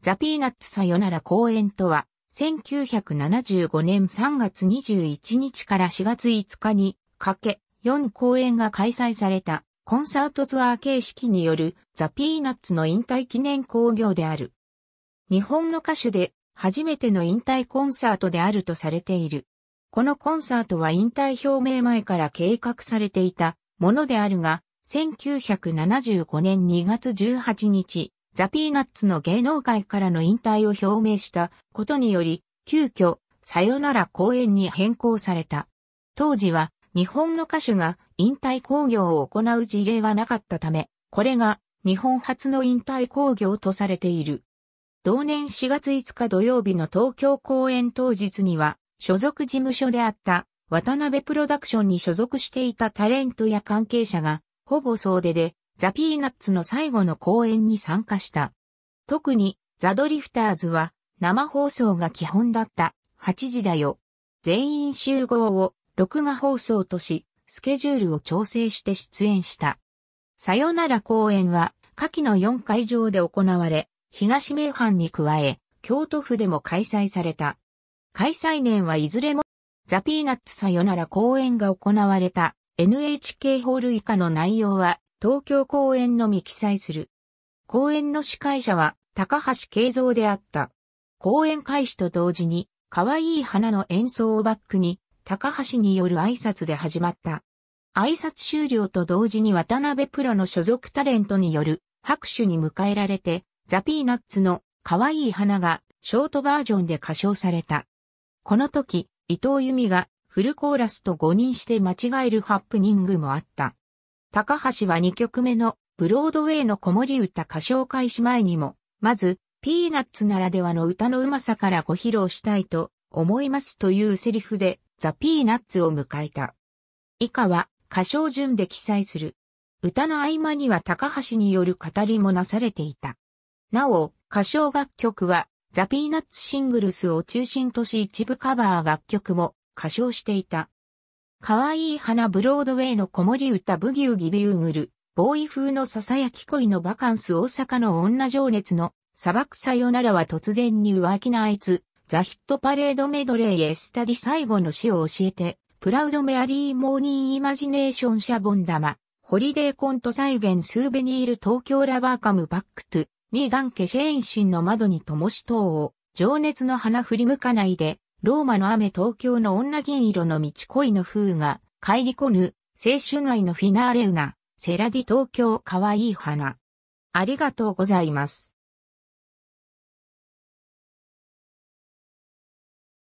ザ・ピーナッツさよなら公演とは、1975年3月21日から4月5日にかけ4公演が開催されたコンサートツアー形式によるザ・ピーナッツの引退記念興行である。日本の歌手で初めての引退コンサートであるとされている。このコンサートは引退表明前から計画されていたものであるが、1975年2月18日、ザ・ピーナッツの芸能界からの引退を表明したことにより、急遽、さよなら公演に変更された。当時は、日本の歌手が引退興行を行う事例はなかったため、これが日本初の引退興行とされている。同年4月5日土曜日の東京公演当日には、所属事務所であった渡辺プロダクションに所属していたタレントや関係者が、ほぼ総出でザ・ピーナッツの最後の公演に参加した。特に、ザ・ドリフターズは、生放送が基本だった、8時だよ。全員集合を、録画放送とし、スケジュールを調整して出演した。さよなら公演は、下記の4会場で行われ、東名阪に加え、京都府でも開催された。開催年はいずれも、ザ・ピーナッツさよなら公演が行われた NHK ホール以下の内容は東京公演のみ記載する。公演の司会者は高橋慶三であった。公演開始と同時に、可愛い花の演奏をバックに、高橋による挨拶で始まった。挨拶終了と同時に渡辺プロの所属タレントによる拍手に迎えられて、ザ・ピーナッツの可愛い花がショートバージョンで歌唱された。この時、伊藤由美がフルコーラスと誤認して間違えるハプニングもあった。高橋は2曲目のブロードウェイの子守歌歌唱開始前にも、まず、ピーナッツならではの歌のうまさからご披露したいと思いますというセリフで、ザ・ピーナッツを迎えた。以下は歌唱順で記載する。歌の合間には高橋による語りもなされていた。なお、歌唱楽曲は、ザ・ピーナッツシングルスを中心とし一部カバー楽曲も歌唱していた。可愛い花ブロードウェイの子守歌ブギウギビューグル、ボーイ風の囁き恋のバカンス大阪の女情熱の砂漠さよならは突然に浮気なあいつ、ザヒットパレードメドレーエスタディ最後の詩を教えて、プラウドメアリーモーニーイマジネーションシャボン玉、ホリデーコント再現スーベニール東京ラバーカムバックトゥ、ミーガンケシェインシンの窓に灯し灯を、情熱の花振り向かないで、ローマの雨東京の女銀色の道恋の風が、帰りこぬ、青春愛のフィナーレウナ、セラディ東京可愛い花。ありがとうございます。